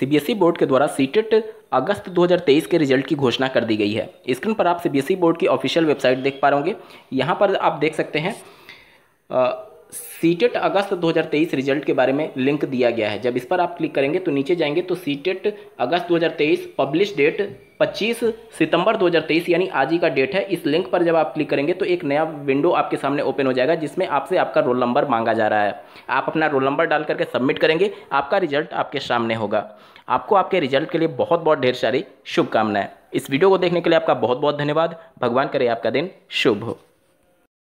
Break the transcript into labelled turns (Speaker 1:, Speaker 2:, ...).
Speaker 1: CBSE board के द्वारा CTET अगस्त 2023 के रिजल्ट की घोषणा कर दी गई है स्क्रीन पर आप सीबीएसई बोर्ड की ऑफिशियल वेबसाइट देख पा रहे होंगे यहाँ पर आप देख सकते हैं सीटेट अगस्त 2023 रिजल्ट के बारे में लिंक दिया गया है जब इस पर आप क्लिक करेंगे तो नीचे जाएंगे तो सीटेट अगस्त 2023 पब्लिश डेट 25 सितंबर 2023 यानी आज ही का डेट है इस लिंक पर जब आप क्लिक करेंगे तो एक नया विंडो आपके सामने ओपन हो जाएगा जिसमें आपसे आपका रोल नंबर मांगा जा रहा है आप अपना रोल नंबर डाल करके सबमिट करेंगे आपका रिजल्ट आपके सामने होगा आपको आपके रिजल्ट के लिए बहुत बहुत ढेर सारी शुभकामनाएं इस वीडियो को देखने के लिए आपका बहुत बहुत धन्यवाद भगवान करे आपका दिन शुभ हो